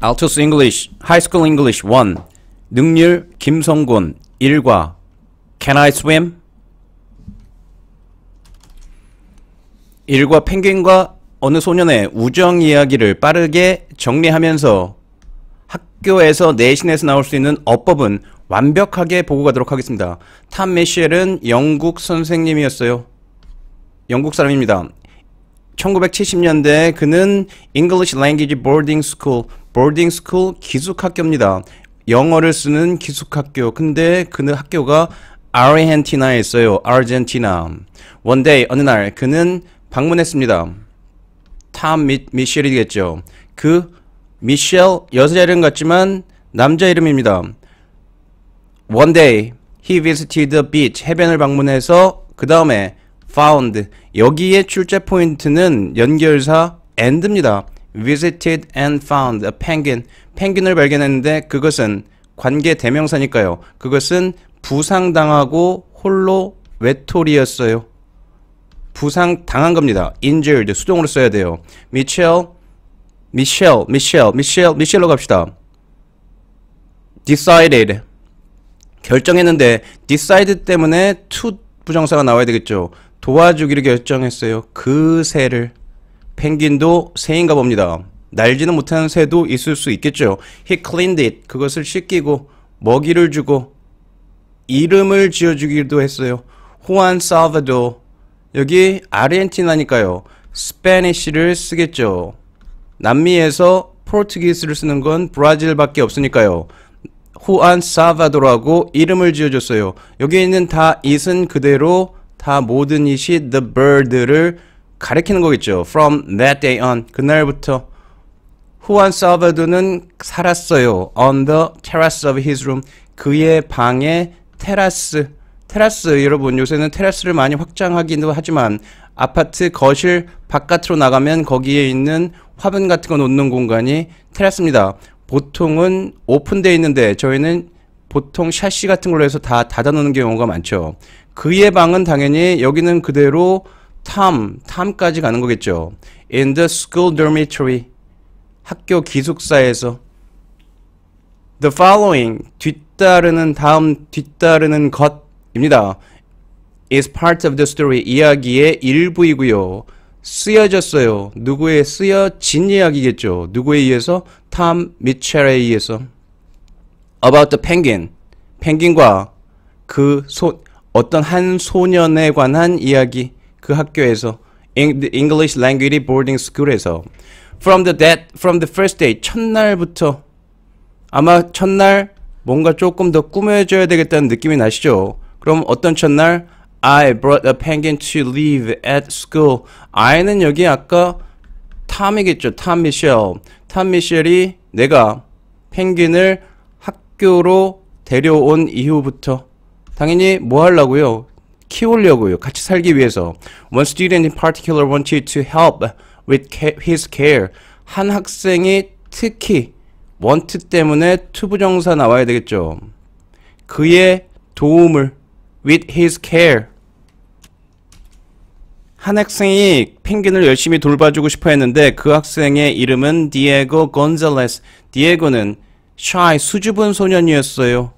알토스잉글리쉬 하이스쿨 잉글리쉬1 능률 김성곤 1과 Can I swim? 1과 펭귄과 어느 소년의 우정 이야기를 빠르게 정리하면서 학교에서 내신에서 나올 수 있는 어법은 완벽하게 보고 가도록 하겠습니다. 탐 메시엘은 영국 선생님이었어요. 영국 사람입니다. 1 9 7 0년대 그는 English Language Boarding School boarding school 기숙학교입니다. 영어를 쓰는 기숙학교. 근데 그 학교가 아르헨티나에 있어요. 아르헨티나. One day 어느 날 그는 방문했습니다. 탐 미, 미셸이겠죠. 그 미셸 여자 이름 같지만 남자 이름입니다. One day he visited the beach 해변을 방문해서 그 다음에 found 여기에 출제 포인트는 연결사 and입니다. visited and found a penguin. 펭귄을 발견했는데 그것은 관계 대명사니까요. 그것은 부상당하고 홀로 외톨이였어요. 부상당한 겁니다. injured 수동으로 써야 돼요. 미첼 미셸 미셸 미셸 미셸로 갑시다. decided 결정했는데 decide 때문에 to 부정사가 나와야 되겠죠. 도와주기로 결정했어요. 그새를 펭귄도 새인가 봅니다. 날지는 못하는 새도 있을 수 있겠죠. He cleaned it. 그것을 씻기고 먹이를 주고 이름을 지어주기도 했어요. 호안 살바도 여기 아르헨티나니까요. 스페니쉬를 쓰겠죠. 남미에서 포르투기스를 쓰는 건 브라질밖에 없으니까요. 후안 사바도라고 이름을 지어줬어요. 여기 있는 다잇은 그대로 다 모든 잇이 the bird를 가리키는 거겠죠. From that day on. 그날부터 후안 사바드는 살았어요. On the terrace of his room. 그의 방의 테라스. 테라스 여러분 요새는 테라스를 많이 확장하기도 하지만 아파트 거실 바깥으로 나가면 거기에 있는 화분 같은 거 놓는 공간이 테라스입니다. 보통은 오픈되어 있는데 저희는 보통 샤시 같은 걸로 해서 다 닫아놓는 경우가 많죠. 그의 방은 당연히 여기는 그대로 탐, 탐까지 가는 거겠죠. In the school dormitory, 학교 기숙사에서 The following, 뒤따르는 다음 뒤따르는 것입니다. Is part of the story, 이야기의 일부이고요. 쓰여졌어요. 누구의 쓰여진 이야기겠죠. 누구에 의해서? 탐 미첼에 의해서. About the penguin, 펭귄과 그 소, 어떤 한 소년에 관한 이야기. 그 학교에서 English Language Boarding School에서 from the that from the first day 첫날부터 아마 첫날 뭔가 조금 더 꾸며줘야 되겠다는 느낌이 나시죠? 그럼 어떤 첫날 I brought a penguin to live at school. I는 여기 아까 탐이겠죠. 탐 미셸. 탐 미셸이 내가 펭귄을 학교로 데려온 이후부터 당연히 뭐 하려고요? 키우려고요. 같이 살기 위해서. One student in particular wanted to help with his care. 한 학생이 특히 want 때문에 투부정사 나와야 되겠죠. 그의 도움을 with his care 한 학생이 펭귄을 열심히 돌봐주고 싶어 했는데 그 학생의 이름은 디에고 건잘레스 디에고는 shy 수줍은 소년이었어요.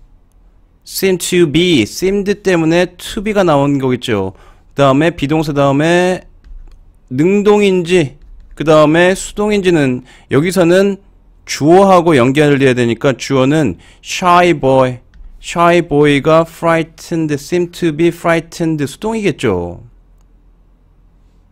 seem to be, seemed 때문에 to be가 나온 거겠죠. 그 다음에 비동사 다음에 능동인지, 그 다음에 수동인지는 여기서는 주어하고 연결해야 되니까 주어는 shy boy, shy boy가 frightened, seem to be frightened 수동이겠죠.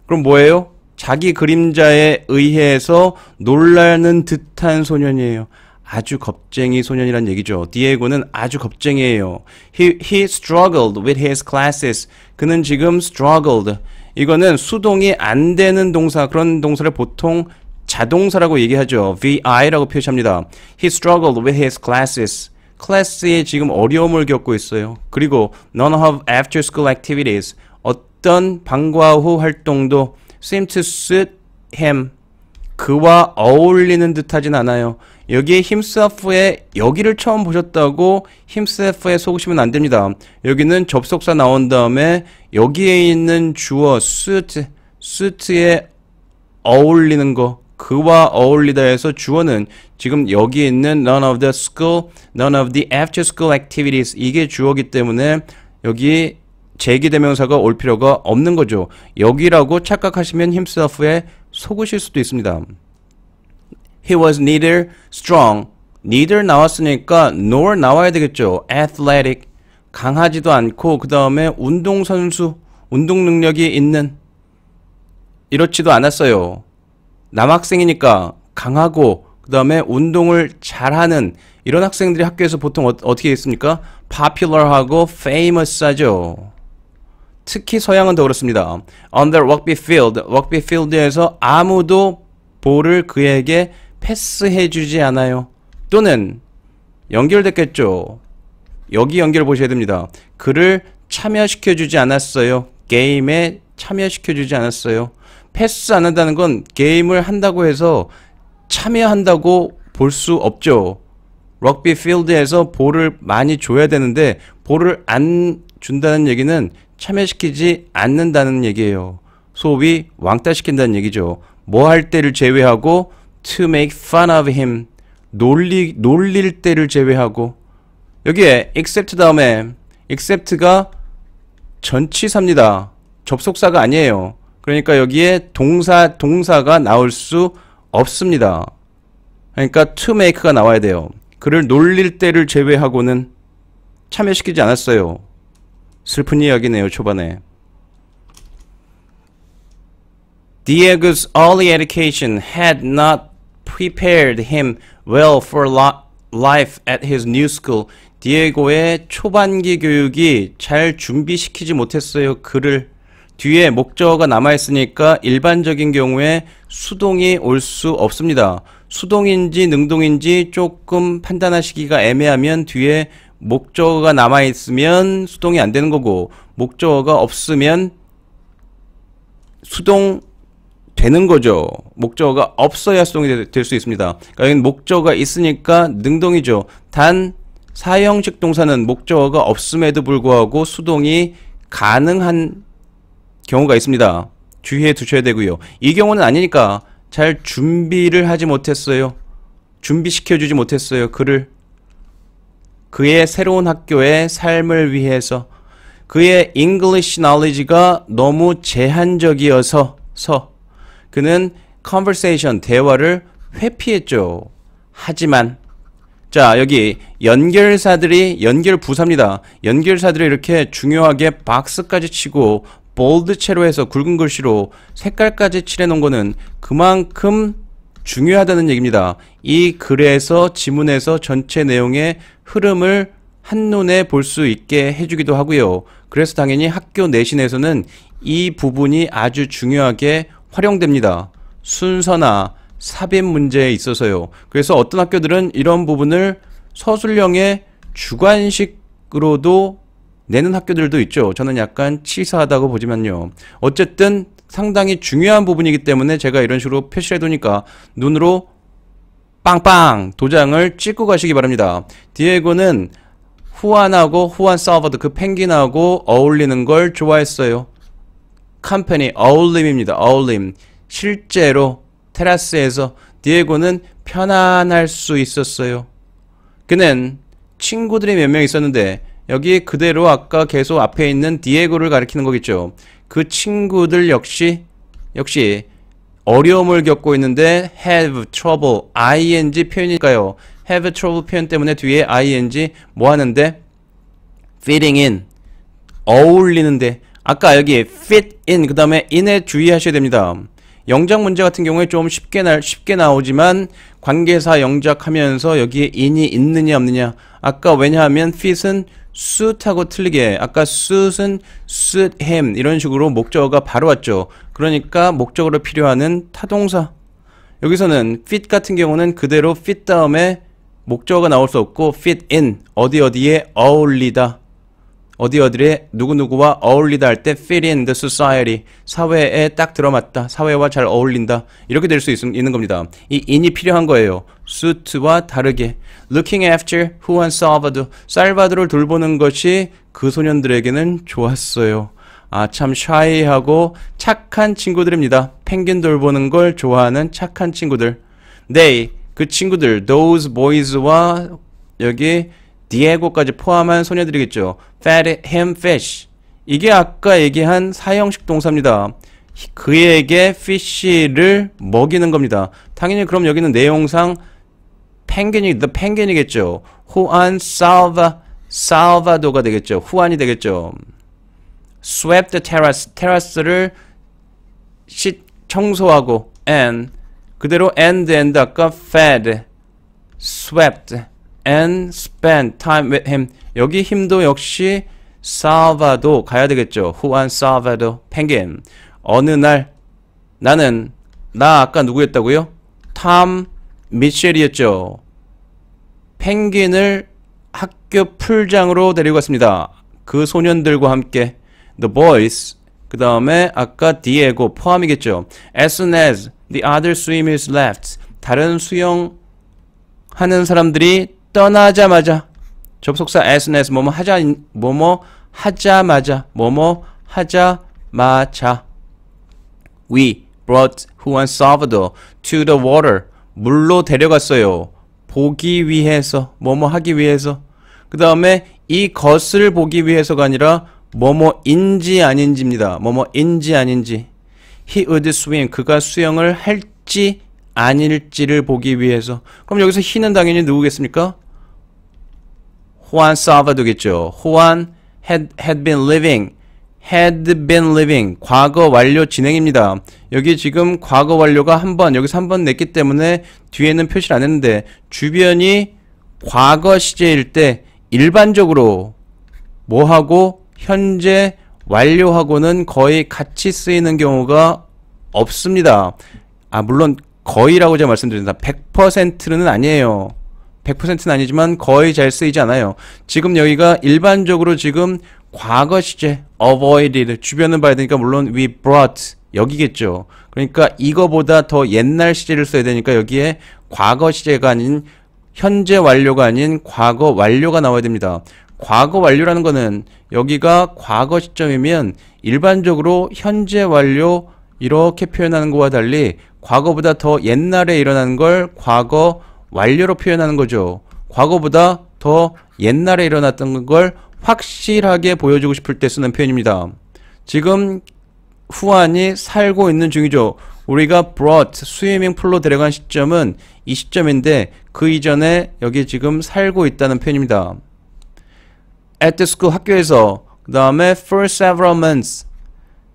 그럼 뭐예요? 자기 그림자에 의해서 놀라는 듯한 소년이에요. 아주 겁쟁이 소년이란 얘기죠. 디에고는 아주 겁쟁이에요. He, he struggled with his classes. 그는 지금 struggled. 이거는 수동이 안 되는 동사, 그런 동사를 보통 자동사라고 얘기하죠. VI라고 표시합니다. He struggled with his classes. 클래스에 지금 어려움을 겪고 있어요. 그리고 none of after school activities. 어떤 방과 후 활동도 seem to suit him. 그와 어울리는 듯하진 않아요. 여기에 힘스하프의 여기를 처음 보셨다고 힘스하프에 속으시면 안 됩니다. 여기는 접속사 나온 다음에 여기에 있는 주어 수트 수트에 어울리는 거 그와 어울리다 해서 주어는 지금 여기 있는 none of the school, none of the after school activities 이게 주어기 때문에 여기 제기대명사가 올 필요가 없는 거죠. 여기라고 착각하시면 힘스하프에 속으실 수도 있습니다. He was neither strong, neither 나왔으니까 nor 나와야 되겠죠. athletic, 강하지도 않고 그 다음에 운동선수, 운동 능력이 있는 이렇지도 않았어요. 남학생이니까 강하고 그 다음에 운동을 잘하는 이런 학생들이 학교에서 보통 어, 떻게 있습니까? popular하고 famous 하죠. 특히 서양은 더 그렇습니다. on the rugby field, rugby field에서 아무도 볼을 그에게 패스해주지 않아요. 또는 연결됐겠죠. 여기 연결 보셔야 됩니다. 그를 참여시켜주지 않았어요. 게임에 참여시켜주지 않았어요. 패스 안 한다는 건 게임을 한다고 해서 참여한다고 볼 수 없죠. 럭비 필드에서 볼을 많이 줘야 되는데 볼을 안 준다는 얘기는 참여시키지 않는다는 얘기예요. 소위 왕따시킨다는 얘기죠. 뭐 할 때를 제외하고 to make fun of him 놀리, 놀릴 때를 제외하고 여기에 except 다음에 except가 전치사입니다. 접속사가 아니에요. 그러니까 여기에 동사 동사가 나올 수 없습니다. 그러니까 to make가 나와야 돼요. 그를 놀릴 때를 제외하고는 참여시키지 않았어요. 슬픈 이야기네요, 초반에. Diego's early education had not prepared him well for life at his new school. 디에고의 초반기 교육이 잘 준비시키지 못했어요. 그를 뒤에 목적어가 남아있으니까 일반적인 경우에 수동이 올 수 없습니다. 수동인지 능동인지 조금 판단하시기가 애매하면 뒤에 목적어가 남아있으면 수동이 안 되는 거고 목적어가 없으면 수동 되는 거죠. 목적어가 없어야 수동이 될 수 있습니다. 그러니까 여기 목적어가 있으니까 능동이죠. 단 사형식 동사는 목적어가 없음에도 불구하고 수동이 가능한 경우가 있습니다. 주의해 두셔야 되고요. 이 경우는 아니니까 잘 준비를 하지 못했어요. 준비시켜주지 못했어요. 그를 그의 새로운 학교의 삶을 위해서 그의 English knowledge가 너무 제한적이어서 서 그는 conversation 대화를 회피했죠. 하지만 자 여기 연결사들이 연결 부사입니다. 연결사들이 이렇게 중요하게 박스까지 치고 볼드 채로 해서 굵은 글씨로 색깔까지 칠해놓은 거는 그만큼 중요하다는 얘기입니다. 이 글에서 지문에서 전체 내용의 흐름을 한눈에 볼 수 있게 해주기도 하고요. 그래서 당연히 학교 내신에서는 이 부분이 아주 중요하게 활용됩니다. 순서나 삽입 문제에 있어서요. 그래서 어떤 학교들은 이런 부분을 서술형의 주관식으로도 내는 학교들도 있죠. 저는 약간 치사하다고 보지만요. 어쨌든 상당히 중요한 부분이기 때문에 제가 이런 식으로 표시해 두니까 눈으로 빵빵 도장을 찍고 가시기 바랍니다. 디에고는 후안하고 후안 사우버드 그 펭귄하고 어울리는 걸 좋아했어요. 컴퍼니 어울림입니다. 어울림. 실제로 테라스에서 디에고는 편안할 수 있었어요. 그는 친구들이 몇 명 있었는데 여기 그대로 아까 계속 앞에 있는 디에고를 가리키는 거겠죠. 그 친구들 역시 역시 어려움을 겪고 있는데 have trouble ing 표현일까요 have trouble 표현 때문에 뒤에 ing 뭐 하는데 fitting in 어울리는데 아까 여기 fit in 그 다음에 in에 주의하셔야 됩니다. 영작 문제 같은 경우에 좀 쉽게 날 쉽게 나오지만 관계사 영작하면서 여기에 in이 있느냐 없느냐 아까 왜냐하면 fit은 suit하고 틀리게 아까 suit은 suit him 이런 식으로 목적어가 바로 왔죠. 그러니까 목적으로 필요하는 타동사 여기서는 fit 같은 경우는 그대로 fit 다음에 목적어가 나올 수 없고 fit in 어디 어디에 어울리다 어디 어디에 누구누구와 어울리다 할 때 fit in the society 사회에 딱 들어맞다 사회와 잘 어울린다 이렇게 될 수 있는 겁니다 이 in이 필요한 거예요 suit와 다르게 looking after Juan Salvador 살바도를 돌보는 것이 그 소년들에게는 좋았어요 아참 샤이하고 착한 친구들입니다 펭귄 돌보는 걸 좋아하는 착한 친구들 they 그 친구들 those boys와 여기 디에고까지 포함한 소녀들이겠죠. fed him fish. 이게 아까 얘기한 사형식 동사입니다. 그에게 fish를 먹이는 겁니다. 당연히 그럼 여기는 내용상 펭귄이 the 펭귄이겠죠. 후안 salva salvado가 되겠죠. 후안이 되겠죠. swept the terrace 테라스를 씻 청소하고 and 그대로 and and 아까 fed swept and spend time with him. 여기 힘도 역시 Salvado 가야 되겠죠. Juan Salvado Penguin. 어느 날 나는 나 아까 누구였다고요? 탐 미셸이었죠. 펭귄을 학교 풀장으로 데리고 갔습니다. 그 소년들과 함께 the boys 그 다음에 아까 디에고 포함이겠죠. As soon as the other swimmers left 다른 수영하는 사람들이 떠나자마자 접속사 asn에서 뭐뭐 하자 뭐뭐 하자마자 뭐뭐 하자마자 We brought Juan Salvador to the water 물로 데려갔어요. 보기 위해서 뭐뭐 하기 위해서 그 다음에 이것을 보기 위해서가 아니라 뭐뭐인지 아닌지입니다. 뭐뭐인지 아닌지 He would swim 그가 수영을 할지 아닐지를 보기 위해서 그럼 여기서 he는 당연히 누구겠습니까? 호 u a n 도겠죠호 u a n had, had been living. had been living. 과거 완료 진행입니다. 여기 지금 과거 완료가 한 번, 여기서 한 번 냈기 때문에 뒤에는 표시를 안 했는데 주변이 과거 시제일 때 일반적으로 뭐하고 현재 완료하고는 거의 같이 쓰이는 경우가 없습니다. 아, 물론 거의라고 제가 말씀드린다. 100%는 아니에요. 100%는 아니지만 거의 잘 쓰이지 않아요. 지금 여기가 일반적으로 지금 과거 시제 avoided 주변을 봐야 되니까 물론 we brought 여기겠죠. 그러니까 이거보다 더 옛날 시제를 써야 되니까 여기에 과거 시제가 아닌 현재 완료가 아닌 과거 완료가 나와야 됩니다. 과거 완료라는 거는 여기가 과거 시점이면 일반적으로 현재 완료 이렇게 표현하는 것과 달리 과거보다 더 옛날에 일어난 걸 과거 완료로 표현하는 거죠. 과거보다 더 옛날에 일어났던 걸 확실하게 보여주고 싶을 때 쓰는 표현입니다. 지금 후안이 살고 있는 중이죠. 우리가 brought 스위밍 풀로 데려간 시점은 이 시점인데 그 이전에 여기 지금 살고 있다는 표현입니다. at the school 학교에서 그 다음에 for several months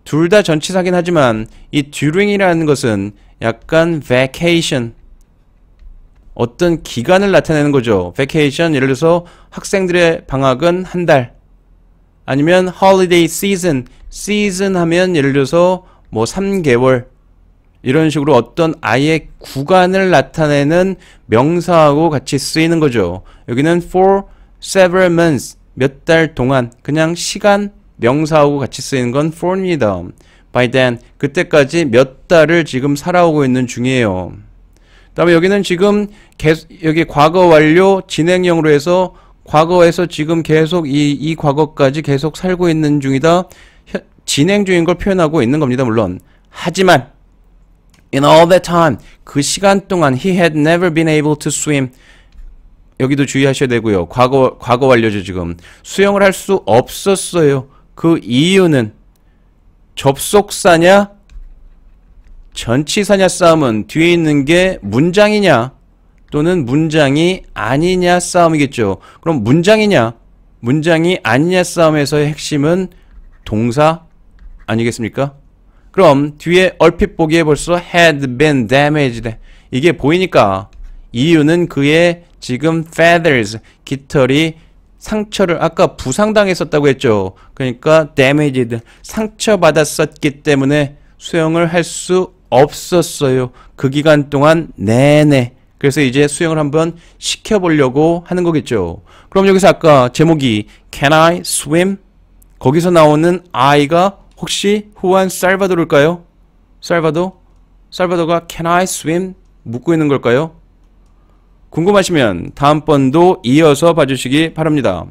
둘 다 전치사긴 하지만 이 during이라는 것은 약간 vacation 어떤 기간을 나타내는 거죠. vacation 예를 들어서 학생들의 방학은 한 달. 아니면 holiday season. season 하면 예를 들어서 뭐 3개월. 이런 식으로 어떤 아예 구간을 나타내는 명사하고 같이 쓰이는 거죠. 여기는 for several months 몇 달 동안 그냥 시간 명사하고 같이 쓰이는 건 for입니다. by then 그때까지 몇 달을 지금 살아오고 있는 중이에요. 다음에 여기는 지금 계속, 여기 과거 완료 진행형으로 해서 과거에서 지금 계속 이, 이 과거까지 계속 살고 있는 중이다. 진행 중인 걸 표현하고 있는 겁니다. 물론. 하지만 in all that time 그 시간 동안 he had never been able to swim 여기도 주의하셔야 되고요. 과거 과거 완료죠, 지금. 수영을 할 수 없었어요. 그 이유는 접속사냐 전치사냐 싸움은 뒤에 있는 게 문장이냐 또는 문장이 아니냐 싸움이겠죠. 그럼 문장이냐 문장이 아니냐 싸움에서의 핵심은 동사 아니겠습니까? 그럼 뒤에 얼핏 보기에 벌써 had been damaged 이게 보이니까 이유는 그의 지금 feathers 깃털이 상처를 아까 부상당했었다고 했죠. 그러니까 damaged 상처받았었기 때문에 수영을 할수 없었어요. 그 기간 동안 내내. 그래서 이제 수영을 한번 시켜보려고 하는 거겠죠. 그럼 여기서 아까 제목이 Can I swim? 거기서 나오는 I가 혹시 후안 살바도를까요 살바도? 살바도가 Can I swim? 묻고 있는 걸까요? 궁금하시면 다음번도 이어서 봐주시기 바랍니다.